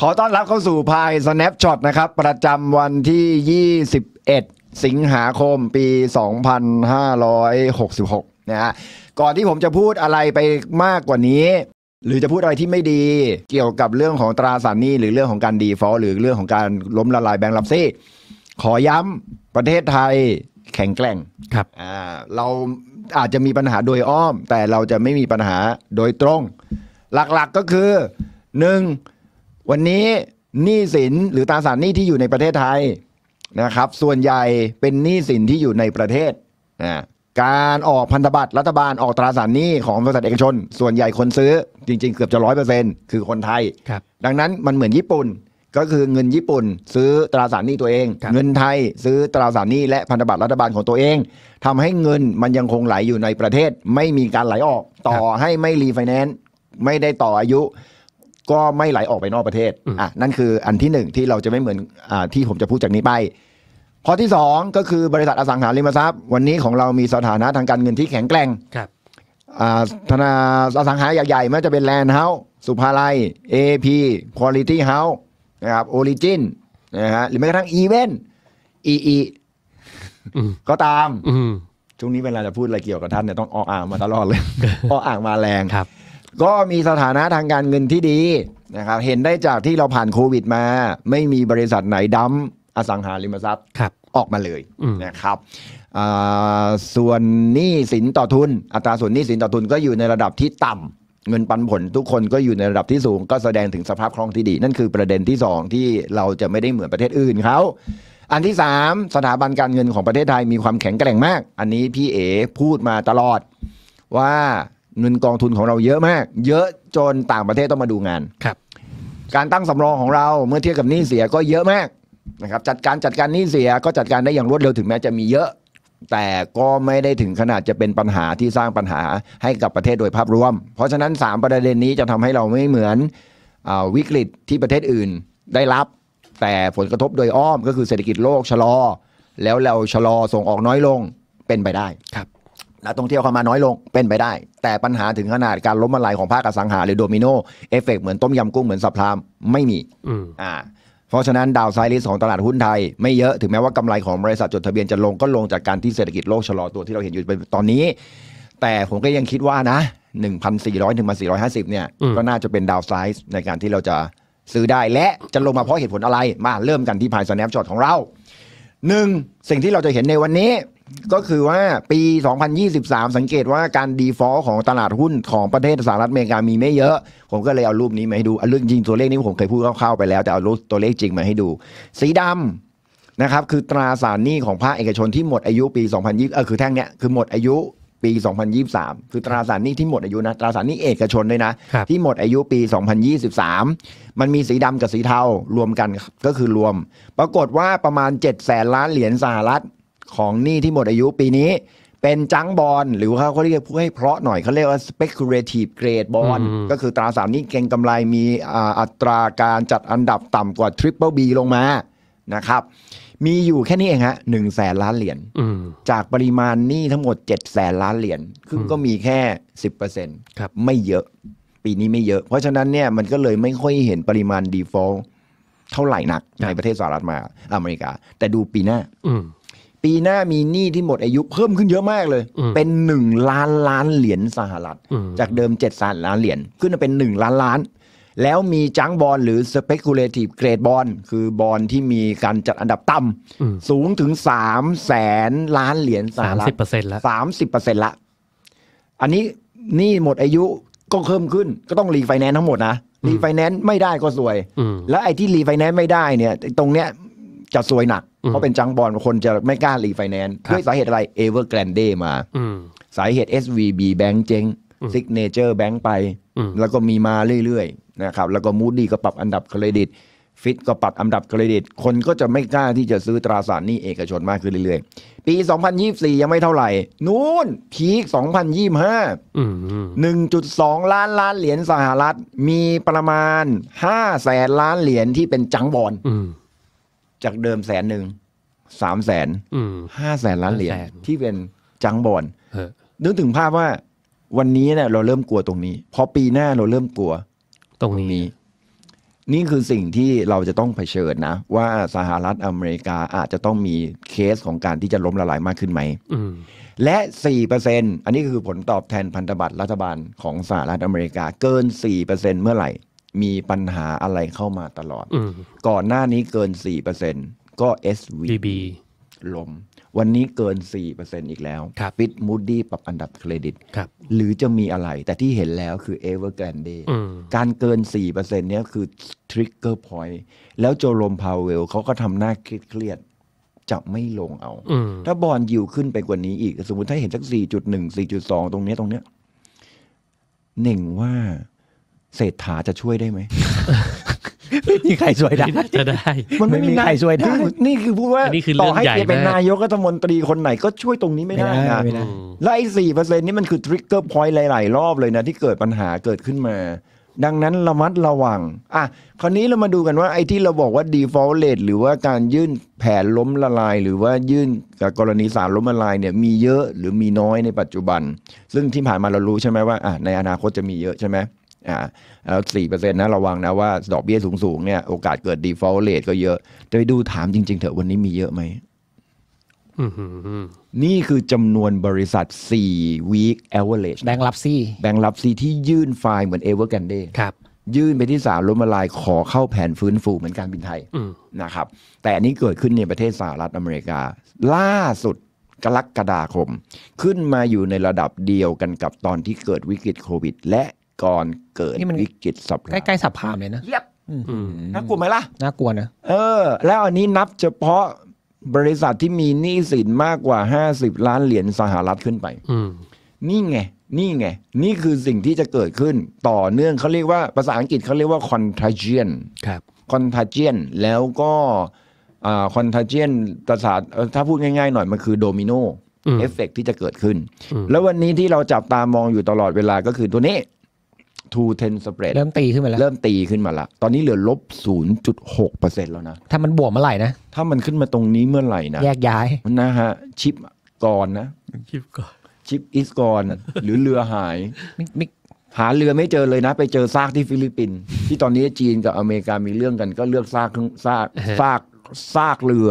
ขอต้อนรับเข้าสู่พาย Snapshot นะครับ ประจำวันที่ 21 สิงหาคม ปี 2566นะฮะ ก่อนที่ผมจะพูดอะไรไปมากกว่านี้ หรือจะพูดอะไรที่ไม่ดีเกี่ยวกับเรื่องของตราสารหนี้หรือเรื่องของการดีฟอลหรือเรื่องของการล้มละลายแบงก์ลับซี่ขอย้ำประเทศไทยแข็งแกร่งครับเราอาจจะมีปัญหาโดยอ้อม แต่เราจะไม่มีปัญหาโดยตรง หลักๆก็คือหนึ่งวันนี้หนี้สินหรือตราสารหนี้ที่อยู่ในประเทศไทยนะครับ ส่วนใหญ่เป็นหนี้สินที่อยู่ในประเทศนะการออกพันธบัตรรัฐบาลออกตราสารหนี้ของบริษัทเอกชนส่วนใหญ่คนซื้อ จริง ๆเกือบจะร้อยเปอร์เซ็นคือคนไทยครับดังนั้นมันเหมือนญี่ปุ่นก็คือเงินญี่ปุ่นซื้อตราสารหนี้ตัวเอง เงินไทยซื้อตราสารหนี้และพันธบัตรรัฐบาลของตัวเองทำให้เงินมันยังคงไหลอยู่ในประเทศ ไม่มีการไหลออกต่อให้ไม่รีไฟแนนซ์ไม่ได้ต่ออายุก็ไม่ไหลออกไปนอกประเทศ อ่ะนั่นคืออันที่หนึ่งที่เราจะไม่เหมือน อ่าที่ผมจะพูดจากนี้ไปข้อที่สองก็คือบริษัทอสังหาริมทรัพย์วันนี้ของเรามีสถานะทางการเงินที่แข็งแกร่ง ครับ อ่าธนาอสังหาใหญ่ๆไม่ว่าจะเป็นแลนด์เฮาส์สุภาลัยเอพีคุณลิตี้เฮาส์นะครับโอริจินนะฮะหรือแม้กระทั่งอีเวนอีอีก็ตาม ช่วงนี้เวลาจะพูดอะไรเกี่ยวกับท่านเนี่ยต้องอออ่างมาตลอดเลยอออ่างมาแรงครับก็มีสถานะทางการเงินที่ดีนะครับ เห็นได้จากที่เราผ่านโควิดมา ไม่มีบริษัทไหนดั้มอสังหาริมทรัพย์ครับออกมาเลยนะครับ ส่วนหนี้สินต่อทุน อัตราส่วนหนี้สินต่อทุนก็อยู่ในระดับที่ต่ำ เงินปันผลทุกคนก็อยู่ในระดับที่สูง ก็แสดงถึงสภาพคล่องที่ดี นั่นคือประเด็นที่2ที่เราจะไม่ได้เหมือนประเทศอื่นเขา อันที่3สถาบันการเงินของประเทศไทยมีความแข็งแกร่งมาก อันนี้พี่เอ๋พูดมาตลอดว่าเงินกองทุนของเราเยอะมาก เยอะจนต่างประเทศต้องมาดูงานครับ การตั้งสำรองของเราเมื่อเทียบกับหนี้เสียก็เยอะมากนะครับ จัดการจัดการหนี้เสียก็จัดการได้อย่างรวดเร็วถึงแม้จะมีเยอะ แต่ก็ไม่ได้ถึงขนาดจะเป็นปัญหาที่สร้างปัญหาให้กับประเทศโดยภาพรวม เพราะฉะนั้น 3 ประเด็นนี้จะทำให้เราไม่เหมือนอวิกฤตที่ประเทศอื่นได้รับ แต่ผลกระทบโดยอ้อมก็คือเศรษฐกิจโลกชะลอ แล้วเราชะลอส่งออกน้อยลงเป็นไปได้ครับนักท่องเที่ยวเข้ามาน้อยลงเป็นไปได้ แต่ปัญหาถึงขนาดการล้มละลายของภาคอสังหา หรือโดมิโนเอฟเฟกเหมือนต้มยำกุ้งเหมือนสับพรามไม่มีอ่าเพราะฉะนั้นดาวไซริสของตลาดหุ้นไทย ไม่เยอะถึงแม้ว่ากำไรของบริษัทจดทะเบียนจะลงก็ลงจากการที่เศรษฐกิจโลกชะลอตัวที่เราเห็นอยู่เป็นตอนนี้ แต่ผมก็ยังคิดว่านะ1,400ถึง1,450เนี่ยก็น่าจะเป็นดาวไซส์ในการที่เราจะซื้อได้และจะลงมาเพราะเหตุผลอะไรมาเริ่มกันที่พายสแนปช็อตของเราหนึ่งสิ่งที่เราจะเห็นในวันนี้ก็คือว่าปี 2023 สังเกตว่าการดีฟอลต์ของตลาดหุ้นของประเทศสหรัฐอเมริกามีไม่เยอะ ผมก็เลยเอารูปนี้มาให้ดูเรื่องจริงตัวเลขนี้ผมเคยพูดคร่าวๆไปแล้วแต่เอารูปตัวเลขจริงมาให้ดู สีดำนะครับคือตราสารหนี้ของภาคเอกชนที่หมดอายุปี2020เออคือแท่งเนี้ยคือหมดอายุปี2023 คือตราสารหนี้ที่หมดอายุนะตราสารหนี้เอกชนด้วยนะ ที่หมดอายุปี 2023 มันมีสีดำกับสีเทารวมกันก็คือรวม ปรากฏว่าประมาณ7แสนล้านเหรียญสหรัฐของหนี้ที่หมดอายุปีนี้ เป็นจังบอลหรือเขาเขาเรียกผู้ให้เพราะหน่อยเขาเรียกว่า speculative grade bond ก็คือตราสารนี้เก่งกำไรมีอัตราการจัดอันดับต่ำกว่า triple B ลงมานะครับ มีอยู่แค่นี้เองฮะหนึ่งแสนล้านเหรียญจากปริมาณหนี้ทั้งหมดเจ็ดแสนล้านเหรียญคือก็มีแค่สิบเปอร์เซ็นต์ไม่เยอะปีนี้ไม่เยอะ เพราะฉะนั้นเนี่ยมันก็เลยไม่ค่อยเห็นปริมาณ default เท่าไหร่นักในประเทศสหรัฐมาอเมริกา แต่ดูปีหน้าปีหน้ามีหนี้ที่หมดอายุเพิ่มขึ้นเยอะมากเลย เป็นหนึ่งล้านล้านเหรียญสหรัฐ จากเดิมเจ็ดแสนล้านเหรียญขึ้นมาเป็นหนึ่งล้านล้าน แล้วมีจังบอลหรือ speculative grade bond คือบอลที่มีการจัดอันดับต่ำสูงถึงสามแสนล้านเหรียญสหรัฐสามสิบเปอร์เซ็นต์ละสามสิบเปอร์เซ็นต์ละ อันนี้หนี้หมดอายุก็เพิ่มขึ้น ก็ต้องรีไฟแนนซ์ทั้งหมดนะรีไฟแนนซ์ไม่ได้ก็สวยแล้วไอ้ที่รีไฟแนนซ์ไม่ได้เนี่ยตรงเนี้ยจะซวยหนัก เพราะเป็นจังบอลคนจะไม่กล้ารีไฟแนนซ์ด้วยสาเหตุอะไรเอเวอร์แกรนเดมาสาเหตุ SVB แบงก์เจ๊งซิกเนเจอร์แบงก์ไป แล้วก็มีมาเรื่อยๆนะครับแล้วก็มูดดี้ก็ปรับอันดับเครดิตฟิตก็ปรับอันดับเครดิต คนก็จะไม่กล้าที่จะซื้อตราสารหนี้เอกชนมากขึ้นเรื่อยๆ ปี 2024 ยังไม่เท่าไหร่ นู่นพีค2025 1.2 ล้านล้านเหรียญสหรัฐ มีประมาณ5แสนล้านเหรียญที่เป็นจังบอลจากเดิมแสนหนึ่งสามแสนห้าแสนล้านเหรียญที่เป็นจังบอลนึกถึงภาพว่า วันนี้เนี่ยเราเริ่มกลัวตรงนี้ พอปีหน้าเราเริ่มกลัว ตรงนี้ นี่คือสิ่งที่เราจะต้องเผชิญนะว่าสหรัฐอเมริกาอาจจะต้องมีเคสของการที่จะล้มละลายมากขึ้นไหมและสี่เปอร์เซ็นอันนี้คือผลตอบแทนพันธบัตรรัฐบาลของสหรัฐอเมริกา เกินสี่เปอร์เซ็นเมื่อไหร่มีปัญหาอะไรเข้ามาตลอด ก่อนหน้านี้เกิน 4%ก็ SVB ลม วันนี้เกิน 4%อีกแล้วปิดมูดดี้ปรับอันดับเครดิตรหรือจะมีอะไร แต่ที่เห็นแล้วคือเอ e v ร r g r a n d ์การเกิน 4%เนี้ยคือทริกเกอร์พอยต์แล้วโจโรมพาวเวลเขาก็ทำหน้าเครียดจะไม่ลงเอา ถ้าบอลยิวขึ้นไปกว่านี้อีก สมมติถ้าเห็นสัก 4.1 4.2 ตรงเนี้ยตรงเนี้ย หนึ่งว่าเศรษฐาจะช่วยได้ไหมไม่มีใครช่วยได้จะได้ มันไม่มีใครช่วยได้นี่คือพูดว่านีคือต่อให้จะเป็นนายกรัฐมนตรีคนไหนก็ช่วยตรงนี้ไม่ได้นะไไ้และไอ้สี่เปอร์เซ็นต์นี่มันคือทริกเกอร์พอยต์หลายๆ รอบเลยนะ ที่เกิดปัญหาเกิดขึ้นมา ดังนั้นระมัดระวัง อ่ะ คราวนี้เรามาดูกันว่าไอ้ที่เราบอกว่า default rate หรือว่าการยื่นแผนล้มละลายหรือว่ายื่นกรณีสารล้มละลายเนี่ยมีเยอะหรือมีน้อยในปัจจุบัน ซึ่งที่ผ่านมาเรารู้ใช่ไหมว่าอ่ะในอนาคตจะมีเยอะใช่ไหมอ่าแล้วสี่เปอร์เซ็นต์นะระวังนะว่า ดอกเบี้ยสูงๆเนี่ยโอกาสเกิดดีฟอลต์เ a ทก็เยอะ จะไปดูถามจริงๆเถอะวันนี้มีเยอะไหมนี่คือจำนวนบริษัท 4 week average แบงค์รับซีแบงค์รับซีที่ยื่นไฟล์เหมือน e v e r g r a n d e ครับยื่นไปที่สารล้มละลาย ขอเข้าแผนฟื้นฟูเหมือนการบินไทยนะครับ แต่อันนี้เกิดขึ้นในประเทศสหรัฐอเมริกา ล่าสุดกรกฎาคม ขึ้นมาอยู่ในระดับเดียวกันกับตอนที่เกิดวิกฤตโควิด และก่อนเกิดวิกฤตสับใกล้ๆสับพามเลยนะเยบน่ากลัวไหมล่ะน่ากลัวนะ เออแล้วอันนี้นับเฉพาะบริษัทที่มีหนี้สินมากกว่า 50 ล้านเหรียญสหรัฐขึ้นไปนี่ไง นี่ไง นี่คือสิ่งที่จะเกิดขึ้น ต่อเนื่องเขาเรียกว่าภาษาอังกฤษเขาเรียกว่า contagion ครับ contagion แล้วก็อ่า contagion ภาษาถ้าพูดง่ายๆหน่อยมันคือโดมิโนเอฟเฟกที่จะเกิดขึ้นแล้ววันนี้ที่เราจับตามองอยู่ตลอดเวลาก็คือตัวนี้ทูเทนส spread เริ่มตีขึ้นมาแล้วเริ่มตีขึ้นมาละตอนนี้เหลือลบ 0.6%แล้วนะ ถ้ามันบวกเมื่อไหร่นะ ถ้ามันขึ้นมาตรงนี้เมื่อไหร่นะแยกย้ายนะฮะ ชิปก่อนนะ ชิปก่อน ชิปอีสก่อนหรือเรือหายมมหาเรือไม่เจอเลยนะ ไปเจอซากที่ฟิลิปปินส์ที่ตอนนี้จีนกับอเมริกามีเรื่องกัน ก็เลือกซากเครื่องซากซากซากเรือ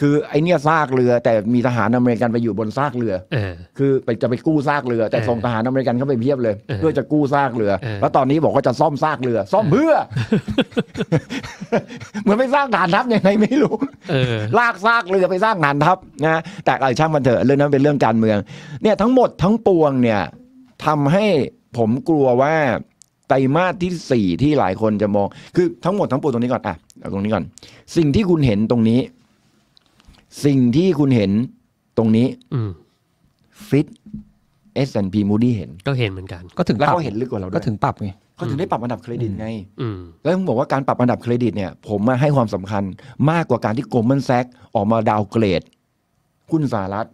คือไอเนี้ยซากเรือ แต่มีทหารอเมริกันไปอยู่บนซากเรือเออ คือไปจะไปกู้ซากเรือ แต่ส่งทหารอเมริกันเข้าไปเพียบเลย เพื่อจะกู้ซากเรือ แล้วตอนนี้บอกว่าจะซ่อมซากเรือ ซ่อมเพื่อเหมือนไปสร้างฐานทัพยังไงไม่รู้ลากซากเรือไปสร้างฐานทัพนะแต่ไอช่างมันเถอะเรื่องนั้นเป็นเรื่องการเมือง เนี่ยทั้งหมดทั้งปวงเนี่ยทำให้ผมกลัวว่าไตรมาสที่สี่ที่หลายคนจะมองคือทั้งหมดทั้งปวงตรงนี้ก่อนอ่ะตรงนี้ก่อน สิ่งที่คุณเห็นตรงนี้สิ่งที่คุณเห็นตรงนี้ อือฟิตพีมูดี้เห็นก็เห็นเหมือนกัน ก็ถึงแล้วเขาเห็นลึกกว่าเราด้วก็ถึงปรับไงเขาถึงได้ปรับอันดับเครดิตไงแล้วผมบอกว่าการปรับอันดับเครดิตเนี่ย ผมมาให้ความสำคัญมากกว่าการที่โกลม m นแซกออกมาดาวเกรดหุ้นสหรัฐ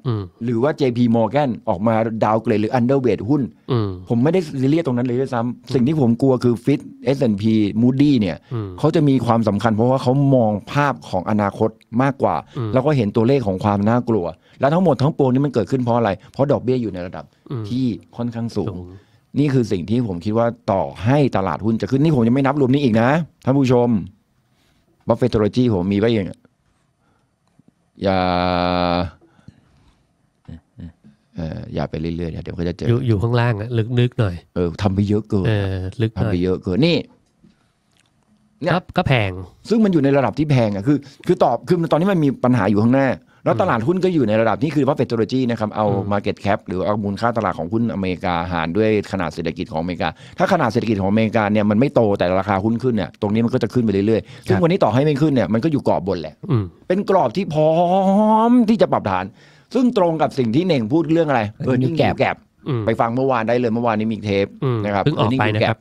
หรือว่า JP Morgan ออกมาดาวเกรดหรืออันเดอร์เ h t หุ้น ผมไม่ได้ซีเรียสตรงนั้นเลยด้วยซ้ำสิ่งที่ผมกลัวคือฟิต S&P Moody เนี่ยเขาจะมีความสำคัญเพราะว่าเขามองภาพของอนาคตมากกว่า แล้วก็เห็นตัวเลขของความน่ากลัว แล้ว ทั้งหมดทั้งปวงนี้มันเกิดขึ้นเพราะอะไร เพราะดอกเบี้ยอยู่ในระดับที่ค่อนข้างสูง นี่คือสิ่งที่ผมคิดว่าต่อให้ตลาดหุ้นจะขึ้นนี่ผมยังไม่นับรวมนี้อีกนะท่านผู้ชมบัฟเฟตโลจีผมมีไว้เองอย่าอย่าไปเรื่อยๆ เดี๋ยวก็จะเจอ อยู่ข้างล่างอะลึกนึกหน่อยเออทำไปเยอะเกินลึกทำไปเยอะเกินนี่ครับก็แพง ซึ่งมันอยู่ในระดับที่แพงอ่ะคือ คือตอบคือตอนนี้มันมีปัญหาอยู่ข้างหน้า แล้วตลาดหุ้นก็อยู่ในระดับนี้คือว่าเฟดโตรจีนะครับเอา Market Cap หรือเอามูลค่าตลาดของหุ้นอเมริกาหารด้วยขนาดเศรษฐกิจของอเมริกา ถ้าขนาดเศรษฐกิจของอเมริกาเนี่ยมันไม่โตแต่ราคาหุ้นขึ้นเนี่ย ตรงนี้มันก็จะขึ้นไปเรื่อยๆซึ่งวันนี้ต่อให้ไม่ขึ้นเนี่ย มันก็อยู่กรอบบนแหละเป็นกรอบที่พร้อมที่จะปรับฐานซึ่งตรงกับสิ่งที่เน่งพูดเรื่องอะไร เออนี่แกลแบไปฟังเมื่อวานได้เลยเมื่อวานนี้มีเทปนะครับเพิ่งออกไปนะครับ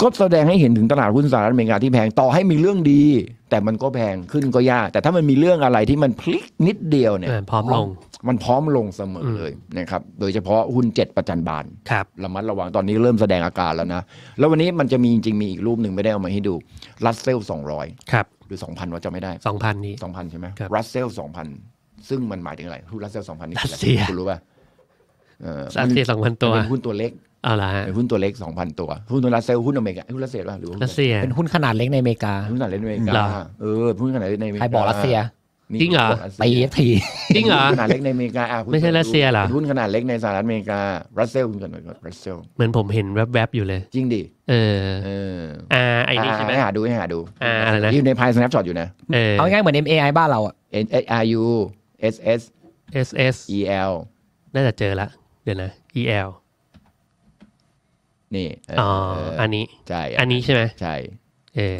ก็แสดงให้เห็นถึงตลาดหุ้นสหรัฐอเมริกาที่แพง ต่อให้มีเรื่องดี แต่มันก็แพงขึ้นก็ยาก แต่ถ้ามันมีเรื่องอะไรที่มันพลิกนิดเดียวเนี่ยพร้อมลงมันพร้อมลงเสมอเลยนะครับโดยเฉพาะหุ้นเจ็ดประจันบานครับระมัดระวังตอนนี้เริ่มแสดงอาการแล้วนะแล้ววันนี้มันจะมีจริงมีอีกรูปหนึ่งไม่ได้เอามาให้ดูรัสเซลสองร้อยครับหรือสองพันว่าจะไม่ได้สองพันนี้สองพันใช่ไหมรัสเซลสองพันซึ่งมันหมายถึงอะไรหุ้นรัสเซียสองพันนี่คืออะไรคุณรู้ป่ะรัสเซียสองพันตัวเป็นหุ้นตัวเล็กเอาละฮะเป็นหุ้นตัวเล็กสองพันตัวหุ้นตัวรัสเซียหุ้นอเมริกาหุ้นรัสเซียป่ะหรือรัสเซียเป็นหุ้นขนาดเล็กในอเมริกาหุ้นขนาดเล็กในอเมริกาเออหุ้นขนาดเล็กในอเมริกาใครบอกรัสเซียจริงเหรอไปทีจริงเหรอขนาดเล็กในอเมริกาไม่ใช่รัสเซียหรอหุ้นขนาดเล็กในสหรัฐอเมริการัสเซียหุ้กันหน่อรัสเซียเหมือนผมเห็นแวบๆอยู่เลยจริงดิเออเอออ่าไอ้นี่ใช่ไหมหาดูให้หาดูอ่าอะไรนะอยู่ในพายสแนปช็อตอยู่นะเอาง่ายเหมือน MAI บ้านเราอ่ะ NHRU S S S S E L น่าจะเจอละเดี๋ยวนะ E L นี่อ๋ออันนี้ใช่อันนี้ใช่ไหมใช่เออ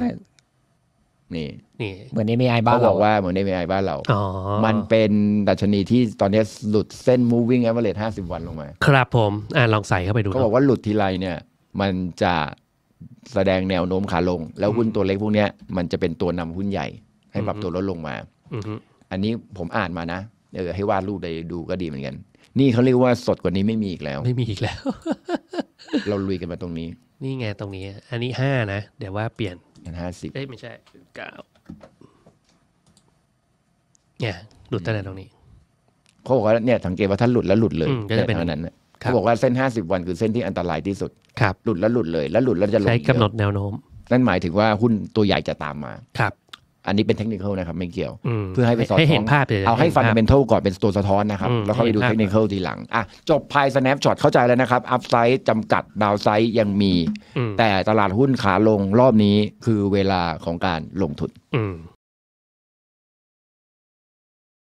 นี่ นี่ เหมือนนม่ไอบ้านเราว่าเหมือนนม่ไอบ้านเราอ๋อมันเป็นดัชนีที่ตอนนี้หลุดเส้น moving average 50 วันลงมา ครับผมอ่าลองใส่เข้าไปดูเขาบอกว่าหลุดทีไรเนี่ย มันจะแสดงแนวโน้มขาลง แล้วหุ้นตัวเล็กพวกนี้มันจะเป็นตัวนำหุ้นใหญ่ ให้ปรับตัวลดลงมาอันนี้ผมอ่านมานะเออให้วาดรูปไปดูก็ดีเหมือนกัน นี่เขาเรียกว่าสดกว่านี้ไม่มีอีกแล้ว ไม่มีอีกแล้ว เราลุยกันมาตรงนี้ นี่ไงตรงนี้อันนี้ห้านะเดี๋ยวว่าเปลี่ยนเันห้าสิบเอ้ยไม่ใช่เก้าเนี่ย หลุดตั้งแต่ตรงนี้ เขาบอกว่าเนี่ยสังเกตว่าท่านหลุดแล้วหลุดเลยก็จะเป็นนั้นเขาบอกว่าเส้นห้าสิบวันคือเส้นที่อันตรายที่สุดครับ หลุดแล้วหลุดเลยแล้วหลุดแล้วจะหลุดใช้กำหนดแนวโน้มนั่นหมายถึงว่าหุ้นตัวใหญ่จะตามมา ครับอันนี้เป็นเทคนิคนะครับ ไม่เกี่ยว เพื่อให้ไปสอดคล้อง เอาให้ฟันเป็นเท่าก่อนเป็นตัวสะท้อนนะครับ แล้วเขาไปดูเทคนิคทีหลังอ่ะจบพาย snapshot เข้าใจแล้วนะครับ อัพไซด์จำกัดดาวไซด์ยังมี แต่ตลาดหุ้นขาลงรอบนี้คือเวลาของการลงทุน